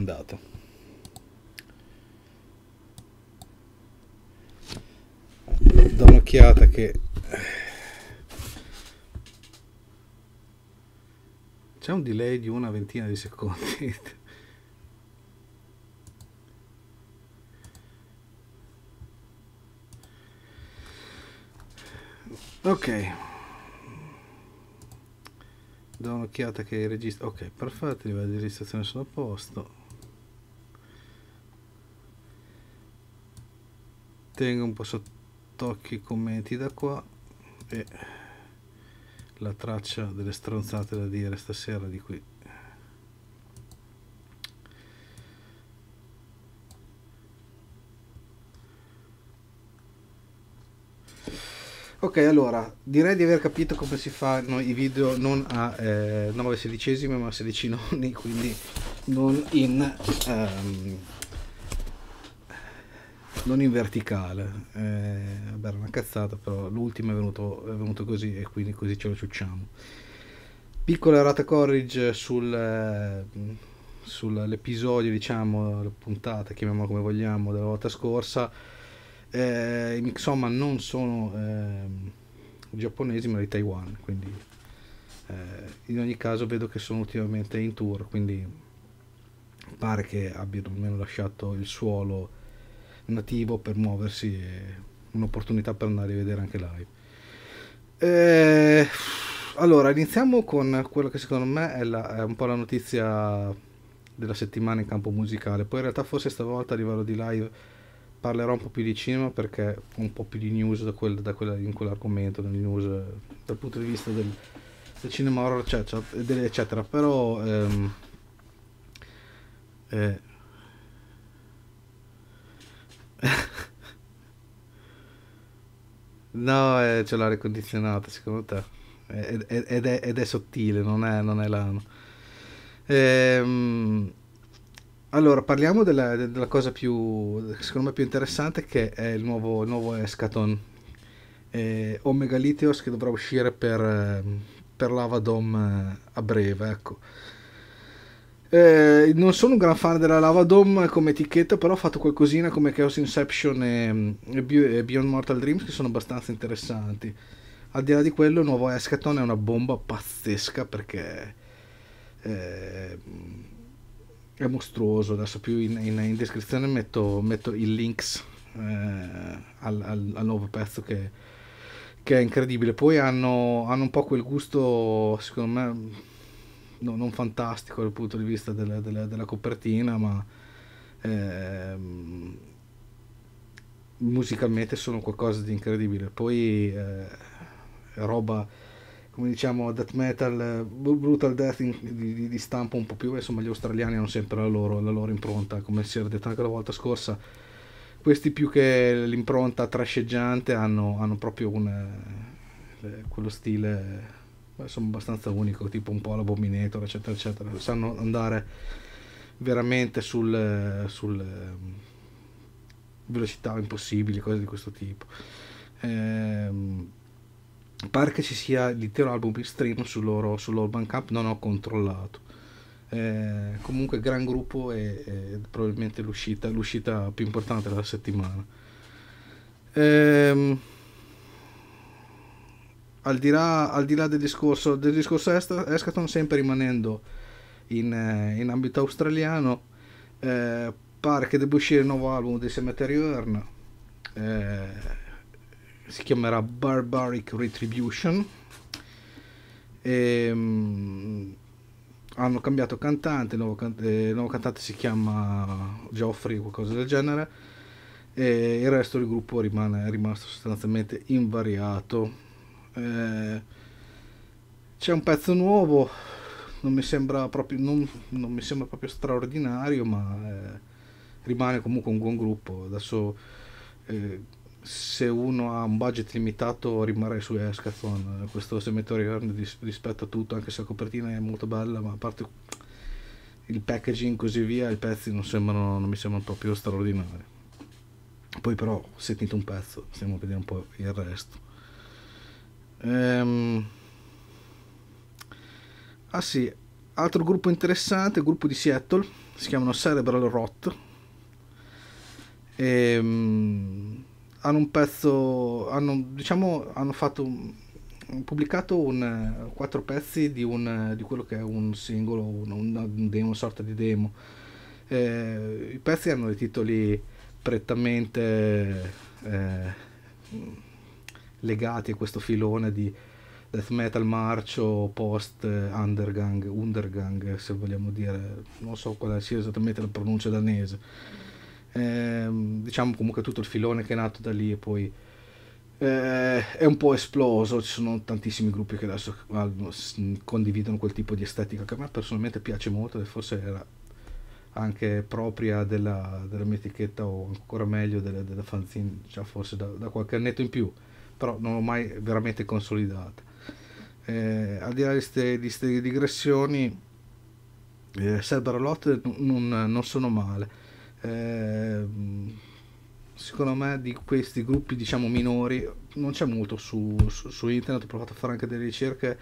andato do un'occhiata che c'è un delay di una ventina di secondi ok do un'occhiata che registra ok perfetto i livelli di registrazione sono a posto tengo un po' sott'occhi i commenti da qua e la traccia delle stronzate da dire stasera di qui Ok, allora, direi di aver capito come si fanno i video non a eh, 9 sedicesimi ma a 16 nonni, quindi non in... Um, non in verticale. Eh, vabbè, una cazzata, però l'ultimo è venuto, è venuto così e quindi così ce lo ciucciamo. Piccola errata corrige sul, eh, sull'episodio, diciamo, la puntata, chiamiamola come vogliamo, della volta scorsa. Eh, I Mixoma non sono eh, giapponesi ma di Taiwan, quindi eh, in ogni caso vedo che sono ultimamente in tour, quindi pare che abbiano almeno lasciato il suolo nativo per muoversi e un'opportunità per andare a vedere anche live. E... Eh, allora, iniziamo con quello che secondo me è, la, è un po' la notizia della settimana in campo musicale. Poi in realtà forse stavolta a livello di live parlerò un po' più di cinema perché ho un po' più di news da, quel, da quella, in quell'argomento, nel news eh, dal punto di vista del, del cinema horror eccetera, eccetera. però ehm, eh, no, eh, c'è l'aria condizionata, secondo te. Ed, ed, è, ed è, sottile, non è, non è lano. Ehm, allora, parliamo della, della, cosa più, secondo me, più interessante che è il nuovo, il nuovo Escaton. Eh, Omega Liteos che dovrà uscire per, ehm, per l'Avadom eh, a breve, ecco. Eh, non sono un gran fan della Lava Dome come etichetta, però ho fatto qualcosina come Chaos Inception e, e Beyond Mortal Dreams che sono abbastanza interessanti. Al di là di quello, il nuovo Escaton è una bomba pazzesca perché eh, è mostruoso. Adesso più in, in, in descrizione metto, metto i links eh, al, al, al, nuovo pezzo che, che è incredibile. Poi hanno, hanno un po' quel gusto, secondo me no, non fantastico dal punto di vista della, della, della copertina, ma ehm, musicalmente sono qualcosa di incredibile. Poi eh, roba, come diciamo, death metal, brutal death in, di, di, stampo un po' più, insomma gli australiani hanno sempre la loro, la loro impronta, come si era detto anche la volta scorsa. Questi più che l'impronta trasceggiante hanno, hanno proprio un, eh, quello stile sono abbastanza unico, tipo un po' l'Abominator, eccetera, eccetera. Sanno andare veramente sul, sul ehm, velocità impossibili, cose di questo tipo. Ehm, pare che ci sia l'intero album in stream sul loro, sul loro Bandcamp, non ho controllato. Eh, comunque gran gruppo e, e probabilmente l'uscita, l'uscita più importante della settimana. Ehm, al di là, al di là del discorso, del discorso Escaton, sempre rimanendo in, eh, in ambito australiano, eh, pare che debba uscire il nuovo album di Cemetery Earn. Eh, si chiamerà Barbaric Retribution. E, mm, hanno cambiato cantante, il nuovo, cantante, il nuovo cantante si chiama Geoffrey o qualcosa del genere e il resto del gruppo rimane, è rimasto sostanzialmente invariato. Eh, c'è un pezzo nuovo non mi sembra proprio, non, non mi sembra proprio straordinario ma eh, rimane comunque un buon gruppo adesso eh, se uno ha un budget limitato rimarrei su Escathon questo Cemetery Earn rispetto a tutto anche se la copertina è molto bella ma a parte il packaging e così via i pezzi non, sembrano, non mi sembrano proprio straordinari poi però sentite un pezzo stiamo a vedere un po' il resto Ehm... Ah sì, altro gruppo interessante, gruppo di Seattle, si chiamano Cerebral Rot. Ehm... hanno un pezzo, hanno, diciamo, hanno fatto, pubblicato un, quattro pezzi di, un, di quello che è un singolo, una, una, demo, una sorta di demo. Eh, I pezzi hanno dei titoli prettamente... Eh, legati a questo filone di death metal marcio post undergang, undergang se vogliamo dire, non so quale sia esattamente la pronuncia danese. Eh, diciamo comunque tutto il filone che è nato da lì e poi eh, è un po' esploso, ci sono tantissimi gruppi che adesso condividono quel tipo di estetica che a me personalmente piace molto e forse era anche propria della, della mia etichetta o ancora meglio della, della fanzine, diciamo forse da, da qualche annetto in più però non l'ho mai veramente consolidata. Eh, al di là di queste digressioni, eh, Cyberlot non, non, sono male. Eh, secondo me di questi gruppi diciamo minori non c'è molto su, su, su, internet, ho provato a fare anche delle ricerche,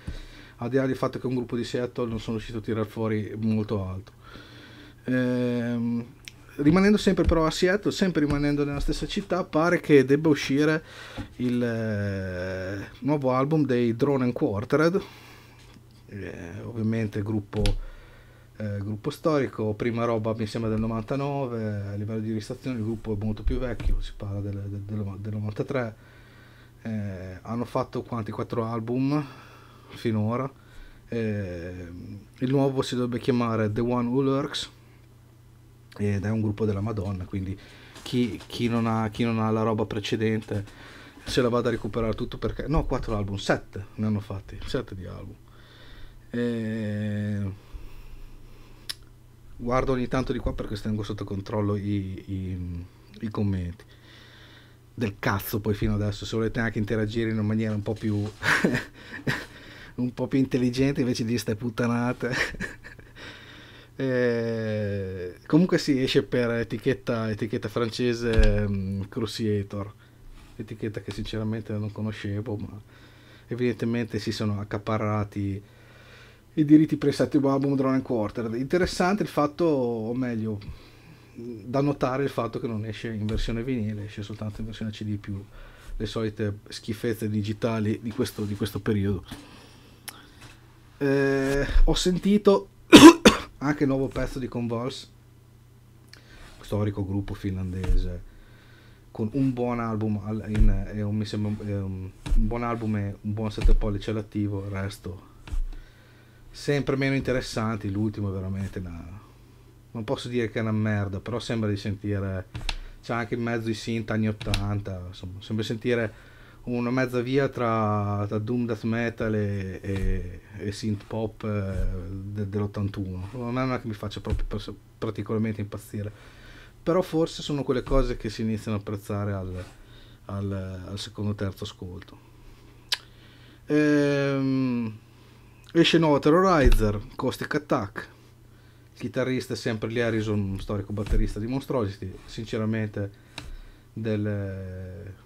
al di là del fatto che un gruppo di Seattle non sono riuscito a tirar fuori molto altro. Eh, rimanendo sempre però a Seattle, sempre rimanendo nella stessa città, pare che debba uscire il eh, nuovo album dei Drone and Quartered, eh, ovviamente gruppo, eh, gruppo, storico, prima roba mi sembra del 99, a livello di registrazione il gruppo è molto più vecchio, si parla del, del, del, del eh, 93, hanno fatto quanti 4 album finora, eh, il nuovo si dovrebbe chiamare The One Who Lurks ed è un gruppo della Madonna, quindi chi, chi, non, ha, chi non ha la roba precedente se la vado a recuperare tutto perché... No, quattro album, sette ne hanno fatti, sette di album. E... Guardo ogni tanto di qua perché tengo sotto controllo i, i, i commenti del cazzo poi fino adesso se volete anche interagire in una maniera un po' più un po' più intelligente invece di ste puttanate Eh, comunque si esce per etichetta, etichetta francese um, Cruciator, etichetta che sinceramente non conoscevo, ma evidentemente si sono accaparrati i diritti prestati a Album Drone Quarter. Interessante il fatto, o meglio, mm, da notare il fatto che non esce in versione vinile, esce soltanto in versione CD più le solite schifezze digitali di questo, di questo periodo. Eh, ho sentito anche il nuovo pezzo di Convulse storico gruppo finlandese con un buon album in, in, mi sembra un, eh, un buon album e un buon sette pollici all'attivo il resto sempre meno interessanti l'ultimo è veramente una non posso dire che è una merda però sembra di sentire c'è anche in mezzo i synth anni 80 insomma sembra di sentire una mezza via tra, tra Doom Death Metal e, e, e synth pop eh, de, dell'81. Non è una che mi faccia proprio particolarmente impazzire, però forse sono quelle cose che si iniziano a apprezzare al, al, al secondo terzo ascolto. Ehm, esce nuovo Terrorizer, Caustic Attack. Il chitarrista è sempre lì Harrison, storico batterista di Monstrosity. Sinceramente, del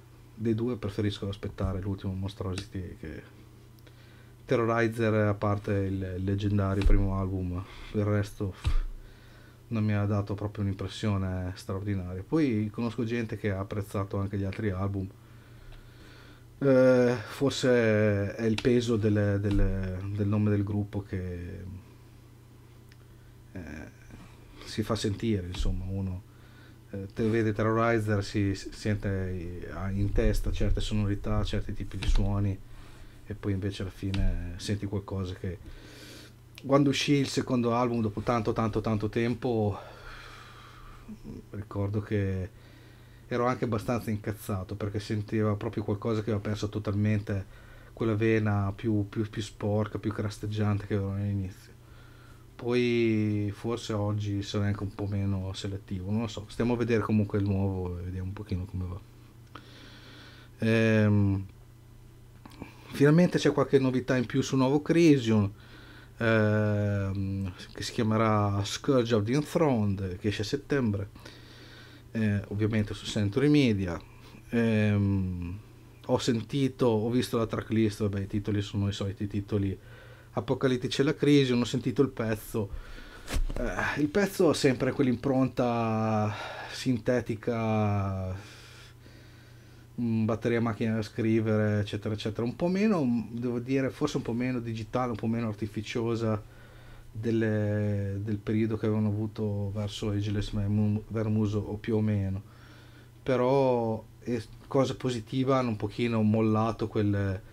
dei due preferisco aspettare l'ultimo Monstrosity che Terrorizer a parte il leggendario primo album, il resto non mi ha dato proprio un'impressione straordinaria. Poi conosco gente che ha apprezzato anche gli altri album. Eh, forse è il peso delle, delle, del nome del gruppo che eh, si fa sentire, insomma, uno eh, te vede Terrorizer si, si sente in testa certe sonorità, certi tipi di suoni e poi invece alla fine senti qualcosa che quando uscì il secondo album dopo tanto tanto tanto tempo ricordo che ero anche abbastanza incazzato perché sentiva proprio qualcosa che aveva perso totalmente quella vena più, più, più sporca, più crasteggiante che avevo all'inizio poi forse oggi sarò anche un po' meno selettivo, non lo so, stiamo a vedere comunque il nuovo e vediamo un pochino come va. Ehm, finalmente c'è qualche novità in più su nuovo Crision ehm, che si chiamerà Scourge of the Enthroned che esce a settembre, ehm, ovviamente su Century Media. Ehm, ho sentito, ho visto la tracklist, vabbè i titoli sono i soliti titoli Apocalittice la crisi, non ho sentito il pezzo. Eh, il pezzo ha sempre quell'impronta sintetica, mm, batteria macchina da scrivere, eccetera, eccetera. Un po' meno, mm, devo dire, forse un po' meno digitale, un po' meno artificiosa delle, del periodo che avevano avuto verso Ageless Vermuso o più o meno. Però è eh, cosa positiva hanno un pochino mollato quelle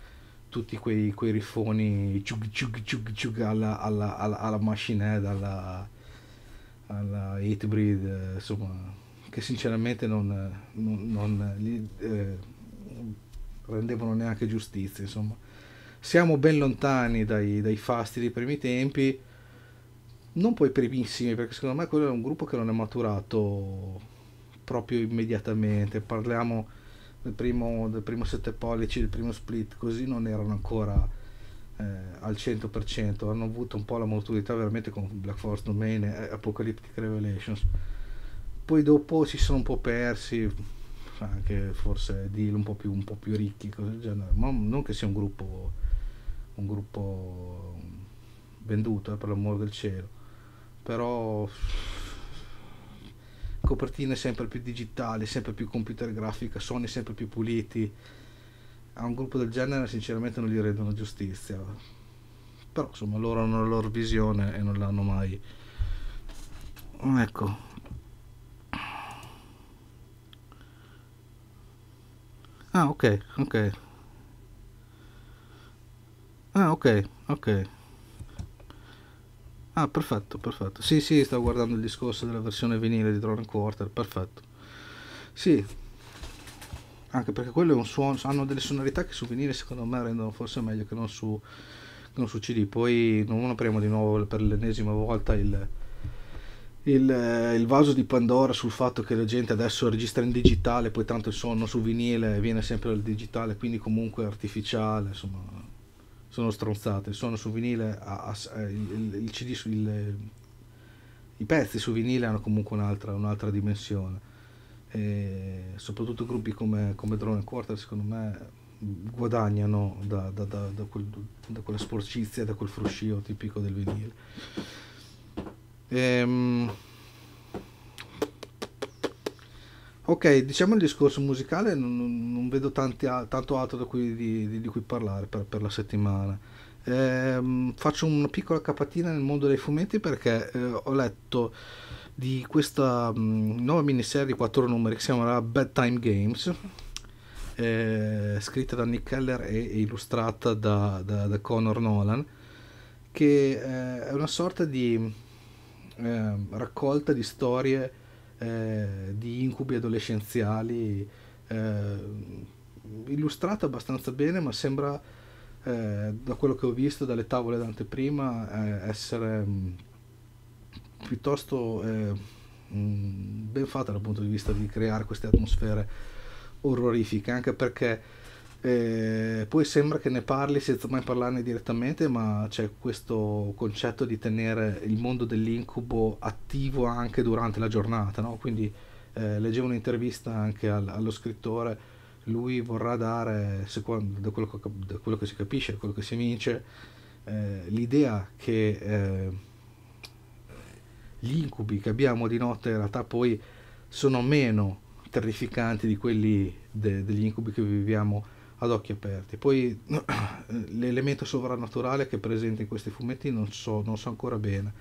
tutti quei, quei rifoni ciug, ciug, ciug, ciug alla, alla, alla, alla Machined, alla, alla Hatebreed, eh, insomma, che sinceramente non, non, non gli, eh, rendevano neanche giustizia, insomma. Siamo ben lontani dai, dai fasti dei primi tempi, non poi primissimi, perché secondo me quello è un gruppo che non è maturato proprio immediatamente, parliamo del primo, del primo 7 pollici, del primo split, così non erano ancora eh, al 100%, hanno avuto un po' la maturità veramente con Black Force Domain e Apocalyptic Revelations. Poi dopo si sono un po' persi, anche forse deal un po' più, un po più ricchi, cose del genere, ma non che sia un gruppo, un gruppo venduto, eh, per l'amor del cielo, però copertine sempre più digitali, sempre più computer grafica, suoni sempre più puliti. A un gruppo del genere sinceramente non gli rendono giustizia. Però insomma loro hanno la loro visione e non l'hanno mai. Ecco. Ah ok, ok. Ah ok, ok. Ah, perfetto, perfetto. Sì, sì, stavo guardando il discorso della versione vinile di Drone Quarter, perfetto. Sì, anche perché quello è un suono, hanno delle sonorità che su vinile secondo me rendono forse meglio che non su, che non su CD. Poi non apriamo di nuovo per l'ennesima volta il, il, il, vaso di Pandora sul fatto che la gente adesso registra in digitale, poi tanto il suono su vinile viene sempre dal digitale, quindi comunque artificiale, insomma sono stronzate, sono su vinile, a, a, eh, il, il, CD, su, il, i pezzi su vinile hanno comunque un'altra, un'altra dimensione. E soprattutto gruppi come, come Drone Quarter, secondo me, guadagnano da, da, da, da, quel, da quella sporcizia, da quel fruscio tipico del vinile. Ehm Ok, diciamo il discorso musicale, non, non vedo tanti, tanto altro cui, di, di, cui parlare per, per la settimana. Eh, faccio una piccola capatina nel mondo dei fumetti perché eh, ho letto di questa mh, mm, nuova miniserie di quattro numeri che si chiamerà Bedtime Games, eh, scritta da Nick Keller e, e illustrata da, da, da, Connor Nolan, che eh, è una sorta di ehm, raccolta di storie eh, di incubi adolescenziali, eh, illustrata abbastanza bene, ma sembra, eh, da quello che ho visto dalle tavole d'anteprima, eh, essere mh, mm, piuttosto mh, eh, mm, ben fatta dal punto di vista di creare queste atmosfere orrorifiche, anche perché eh, poi sembra che ne parli senza mai parlarne direttamente, ma c'è questo concetto di tenere il mondo dell'incubo attivo anche durante la giornata. No? Quindi eh, leggevo un'intervista anche al, allo scrittore, lui vorrà dare, secondo, da, quello che, da quello che si capisce, da quello che si vince, eh, l'idea che eh, gli incubi che abbiamo di notte in realtà poi sono meno terrificanti di quelli de, degli incubi che viviamo ad occhi aperti. Poi l'elemento sovrannaturale che è presente in questi fumetti non so, non so ancora bene,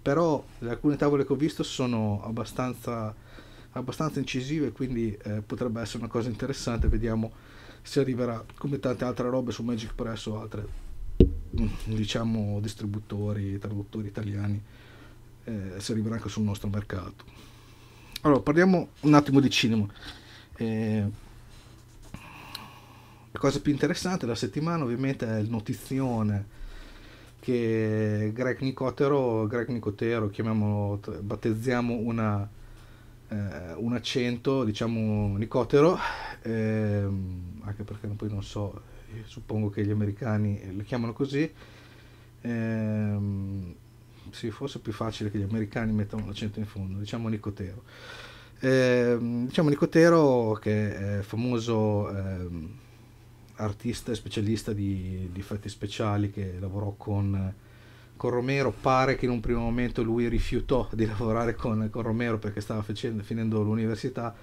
però alcune tavole che ho visto sono abbastanza, abbastanza incisive, quindi eh, potrebbe essere una cosa interessante, vediamo se arriverà come tante altre robe su Magic Press o altri mm, diciamo distributori, traduttori italiani, eh, se arriverà anche sul nostro mercato. Allora, parliamo un attimo di cinema. Eh, la cosa più interessante della settimana ovviamente è il notizione che Greg Nicotero, Greg Nicotero chiamiamolo, battezziamo una, eh, un accento, diciamo Nicotero, ehm, anche perché poi non so, eh, suppongo che gli americani eh, lo chiamano così, ehm, sì, forse è più facile che gli americani mettano l'accento in fondo, diciamo Nicotero. Ehm, diciamo Nicotero che è famoso... Ehm, artista e specialista di, di effetti speciali che lavorò con, con, Romero, pare che in un primo momento lui rifiutò di lavorare con, con Romero perché stava facendo, finendo l'università,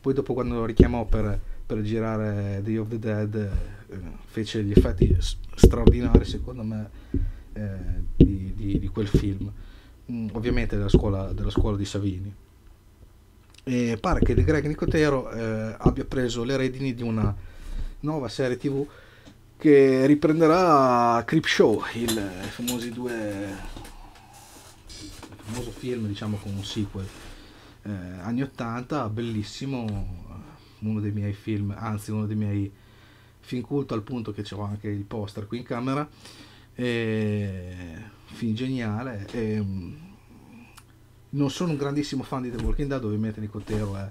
poi dopo quando lo richiamò per, per girare Day of the Dead eh, fece gli effetti straordinari secondo me eh, di, di, di, quel film, mm, ovviamente della scuola, della scuola di Savini. E pare che De Greg Nicotero eh, abbia preso le redini di una nuova serie tv che riprenderà Crip Show, il famosi due il famoso film diciamo con un sequel eh, anni 80 bellissimo uno dei miei film anzi uno dei miei film culto al punto che ho anche il poster qui in camera e, film geniale e, mm, non sono un grandissimo fan di The Walking Dead ovviamente Nicotero è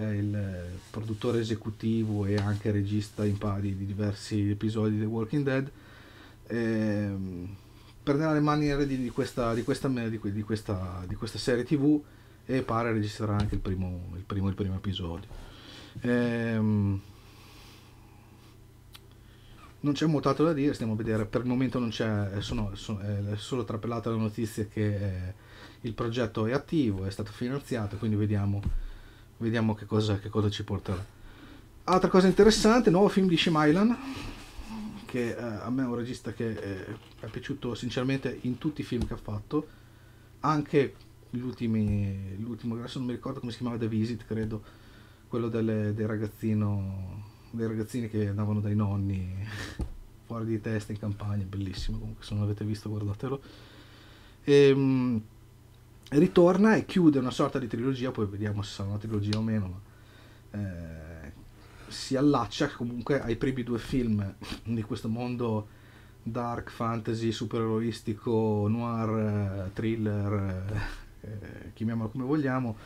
è il produttore esecutivo e anche regista in pari di diversi episodi di The Walking Dead, ehm, prenderà le maniere di, di, questa, di, questa, di, questa, di questa serie tv e pare registrerà anche il primo, il primo, il primo episodio. Ehm, non c'è molto altro da dire, stiamo a vedere, per il momento non c'è, eh, sono, sono, eh, è solo trapelata la notizia che eh, il progetto è attivo, è stato finanziato, quindi vediamo Vediamo che cosa, che cosa ci porterà. Altra cosa interessante, nuovo film di Shyamalan, che eh, a me è un regista che eh, è piaciuto sinceramente in tutti i film che ha fatto, anche ultimi, l'ultimo, adesso non mi ricordo come si chiamava The Visit, credo, quello delle, del ragazzino, dei ragazzini che andavano dai nonni fuori di testa in campagna, bellissimo, comunque se non l'avete visto guardatelo. E, ehm, ritorna e chiude una sorta di trilogia, poi vediamo se sarà una trilogia o meno, ma eh, si allaccia comunque ai primi due film di questo mondo dark fantasy, supereroistico, noir, eh, thriller, eh, eh, chiamiamolo come vogliamo,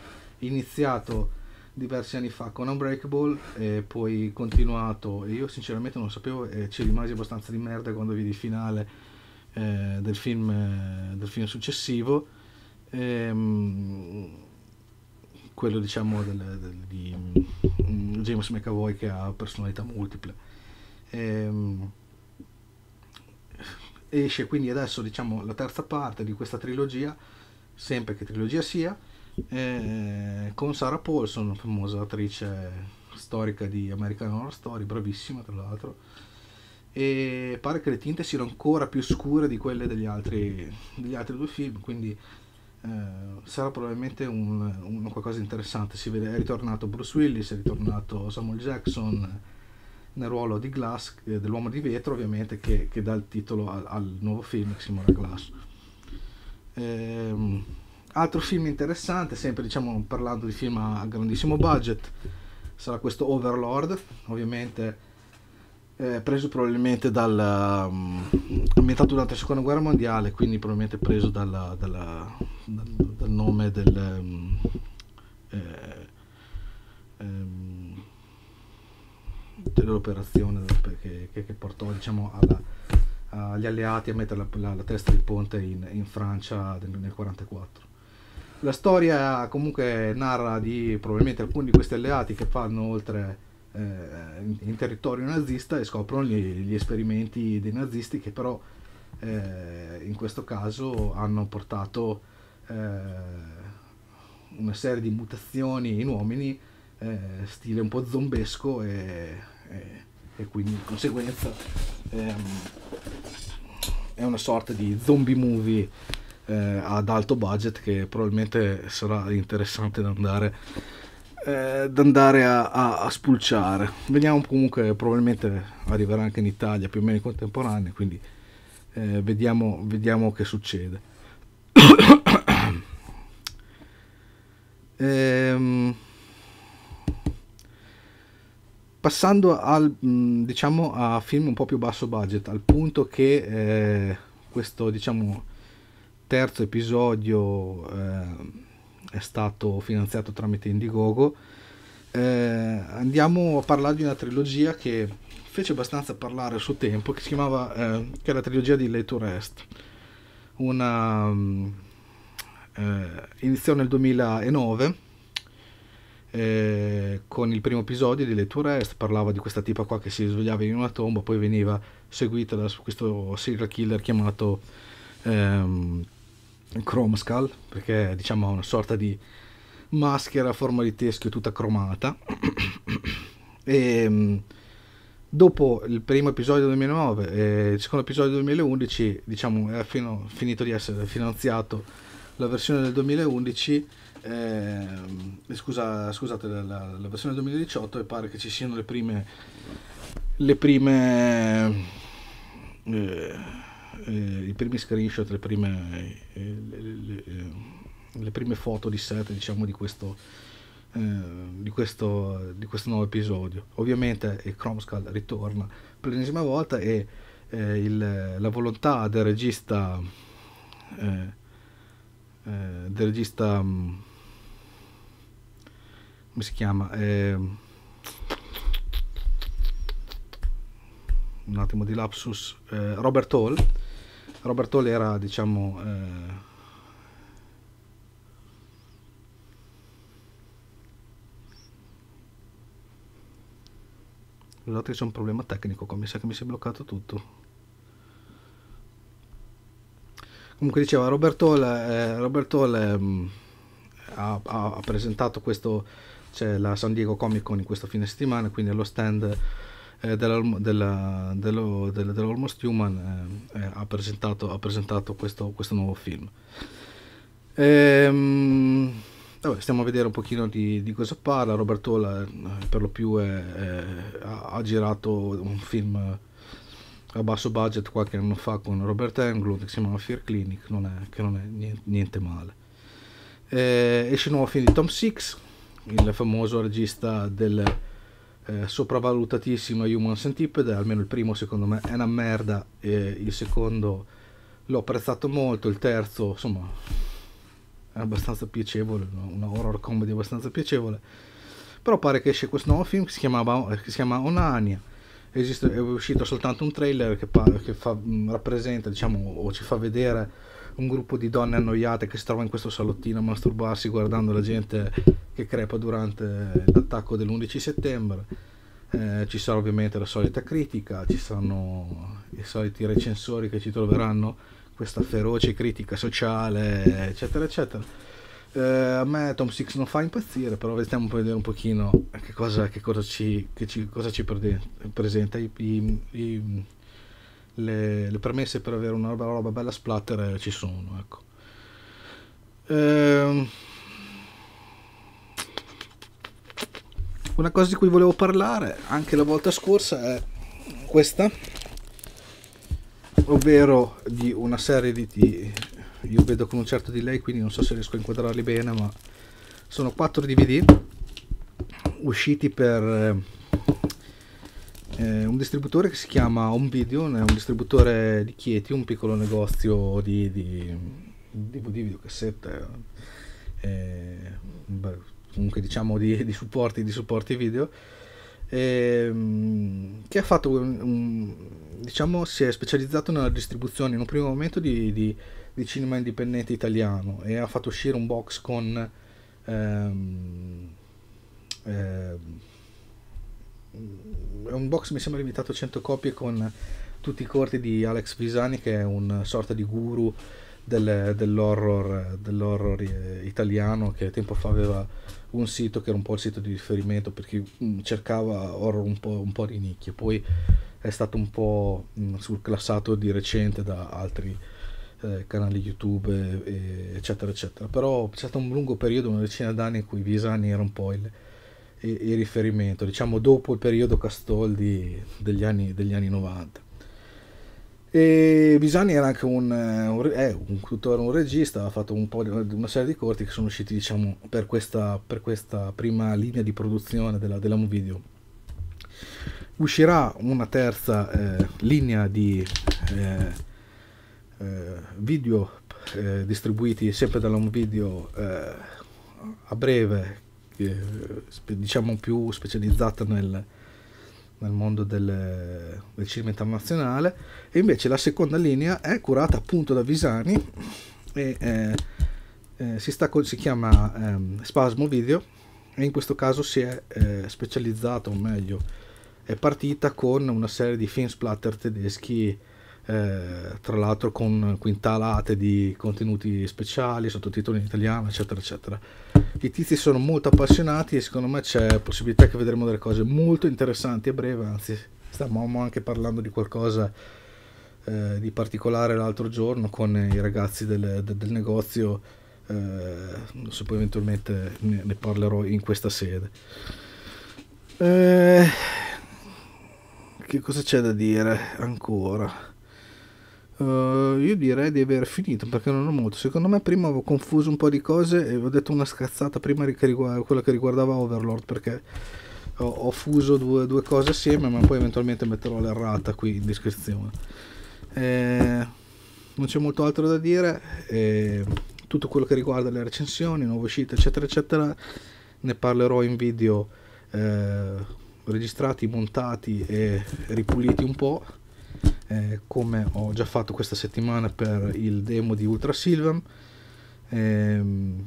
iniziato diversi anni fa con Unbreakable e poi continuato e io sinceramente non lo sapevo e ci rimasi abbastanza di merda quando vidi il finale eh, del, film, eh, del film successivo ehm, quello diciamo del, del, di mm, James McAvoy che ha personalità multiple. Ehm, esce quindi adesso diciamo la terza parte di questa trilogia, sempre che trilogia sia, eh, con Sarah Paulson, famosa attrice storica di American Horror Story, bravissima tra l'altro. E pare che le tinte siano ancora più scure di quelle degli altri, degli altri due film, quindi eh, sarà probabilmente un, un, qualcosa di interessante. Si vede, è ritornato Bruce Willis, è ritornato Samuel Jackson nel ruolo di Glass, eh, dell'uomo di vetro ovviamente, che, che dà il titolo al, al, nuovo film che si chiama Glass. Eh, altro film interessante, sempre diciamo parlando di film a grandissimo budget, sarà questo Overlord, ovviamente eh, preso probabilmente dal mm, ambientato durante la seconda guerra mondiale quindi probabilmente preso dalla, dalla, dal, dal, nome del um, dell'operazione che, che, che, portò diciamo alla, agli alleati a mettere la, la, la testa di ponte in, in Francia nel 1944 la storia comunque narra di probabilmente alcuni di questi alleati che fanno oltre eh, in territorio nazista e scoprono gli, gli esperimenti dei nazisti che però eh, in questo caso hanno portato eh, una serie di mutazioni in uomini eh, stile un po' zombesco e, e, e quindi in conseguenza ehm, è una sorta di zombie movie eh, ad alto budget che probabilmente sarà interessante da andare eh, da andare a, a, a, spulciare. Vediamo comunque, probabilmente arriverà anche in Italia più o meno in contemporanea, quindi eh, vediamo, vediamo che succede. ehm, passando al, mm, diciamo, a film un po' più basso budget, al punto che eh, questo diciamo, terzo episodio eh, è stato finanziato tramite Indiegogo. Eh, andiamo a parlare di una trilogia che fece abbastanza parlare a suo tempo, che si chiamava, eh, che è la trilogia di Lay to Rest. Una, mm, eh, iniziò nel 2009 eh, con il primo episodio di Lay to Rest, parlava di questa tipa qua che si svegliava in una tomba, poi veniva seguita da questo serial killer chiamato ehm, Chrome Skull, perché diciamo ha una sorta di maschera a forma di teschio tutta cromata. e, mm, dopo il primo episodio 2009 e il secondo episodio 2011, diciamo, è fino, finito di essere finanziato la versione del 2011. Eh, scusa, scusate, la, la, versione del 2018 e pare che ci siano le prime le prime eh, eh, i primi screenshot, le prime, eh, le, eh, le prime, foto di set diciamo, di, questo, eh, di, questo, di, questo, nuovo episodio. Ovviamente il eh, Chromescald ritorna per l'ennesima volta e eh, il, la volontà del regista, del regista mm, come si chiama? un attimo di lapsus, eh, Robert Hall, Robert Hall era diciamo eh, Scusate c'è un problema tecnico qua, mi sa che mi si è bloccato tutto. Comunque diceva, Robert Hall, eh, Robert Hall eh, ha, ha, presentato questo, cioè la San Diego Comic Con in questo fine settimana, quindi allo stand eh, della, della, dello, dello, dell'Almost Human eh, eh, ha, presentato, ha presentato questo, questo nuovo film. Ehm, vabbè, stiamo a vedere un pochino di, di cosa parla. Robert Hall eh, per lo più è, è, ha girato un film eh, a basso budget qualche anno fa con Robert Englund che si chiama Fear Clinic, non è, che non è niente, niente male. Eh, esce un nuovo film di Tom Six, il famoso regista del eh, sopravvalutatissima Human Centipede, almeno il primo secondo me è una merda, il secondo l'ho apprezzato molto, il terzo insomma è abbastanza piacevole, una horror comedy abbastanza piacevole, però pare che esce questo nuovo film che si, chiamava, eh, che si chiama Onania, Esiste, è uscito soltanto un trailer che, che fa, rappresenta diciamo, o ci fa vedere un gruppo di donne annoiate che si trovano in questo salottino a masturbarsi guardando la gente che crepa durante l'attacco dell'11 settembre. Eh, ci sarà ovviamente la solita critica, ci saranno i soliti recensori che ci troveranno questa feroce critica sociale, eccetera, eccetera. Eh, a me Tom Six non fa impazzire, però stiamo per vedere un pochino che cosa, che cosa, ci, che ci, cosa ci, presenta i, i, i le, le premesse per avere una roba, roba bella splatter eh, ci sono, ecco. Ehm... Una cosa di cui volevo parlare anche la volta scorsa è questa, ovvero di una serie di, di io vedo con un certo delay quindi non so se riesco a inquadrarli bene ma sono quattro DVD usciti per eh, eh, un distributore che si chiama Home Video, è un distributore di Chieti, un piccolo negozio di, di DVD, videocassette, eh, beh, comunque diciamo di, di, supporti, di supporti video, eh, che ha fatto un, un, diciamo si è specializzato nella distribuzione in un primo momento di, di, di cinema indipendente italiano e ha fatto uscire un box con ehm, ehm, Mm, è un box mi sembra limitato a 100 copie con tutti i corti di Alex Visani che è un sorta di guru del, dell'horror, dell'horror, eh, italiano che tempo fa aveva un sito che era un po' il sito di riferimento per chi mm, cercava horror un po', un po di nicchie poi è stato un po' mm, surclassato di recente da altri eh, canali youtube eccetera eccetera però c'è stato un lungo periodo una decina d'anni in cui Visani era un po' il il riferimento, diciamo dopo il periodo Castoldi degli anni, degli anni 90. E Bisani era anche un, un, eh, un, eh, un regista, ha fatto un po' di, una serie di corti che sono usciti diciamo, per, questa, per questa prima linea di produzione della, della Movideo. Uscirà una terza eh, linea di eh, eh, video eh, distribuiti sempre dalla Movideo eh, a breve, eh, diciamo più specializzata nel, nel mondo del, del, cinema internazionale e invece la seconda linea è curata appunto da Visani e eh, eh, si, col, si, chiama ehm, Spasmo Video e in questo caso si è eh, specializzata o meglio è partita con una serie di film splatter tedeschi eh, tra l'altro con quintalate di contenuti speciali, sottotitoli in italiano, eccetera, eccetera. I tizi sono molto appassionati e secondo me c'è possibilità che vedremo delle cose molto interessanti a breve, anzi stavamo anche parlando di qualcosa eh, di particolare l'altro giorno con i ragazzi del, del, del negozio, eh, non so poi eventualmente ne, ne parlerò in questa sede. Eh, che cosa c'è da dire ancora? Uh, io direi di aver finito perché non ho molto. Secondo me prima avevo confuso un po' di cose e ho detto una scazzata prima che riguarda, quella che riguardava Overlord perché ho, ho fuso due, due, cose assieme ma poi eventualmente metterò l'errata qui in descrizione. Eh, non c'è molto altro da dire. Eh, tutto quello che riguarda le recensioni, nuove uscite eccetera eccetera ne parlerò in video eh, registrati, montati e ripuliti un po' eh, come ho già fatto questa settimana per il demo di Ultra Silvan ehm,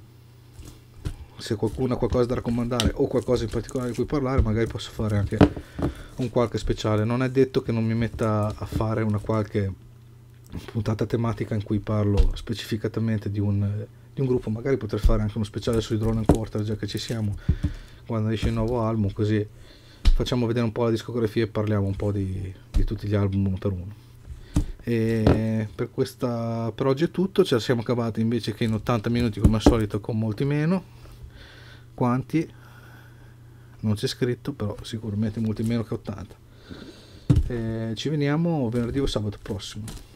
se qualcuno ha qualcosa da raccomandare o qualcosa in particolare di cui parlare magari posso fare anche un qualche speciale non è detto che non mi metta a fare una qualche puntata tematica in cui parlo specificatamente di un, di un gruppo magari potrei fare anche uno speciale sui drone and quarter già che ci siamo quando esce il nuovo album così facciamo vedere un po' la discografia e parliamo un po' di, di tutti gli album uno per uno. E per, questa, per oggi è tutto, ce la siamo cavati invece che in 80 minuti come al solito con molti meno. Quanti? Non c'è scritto, però sicuramente molti meno che 80. E ci vediamo venerdì o sabato prossimo.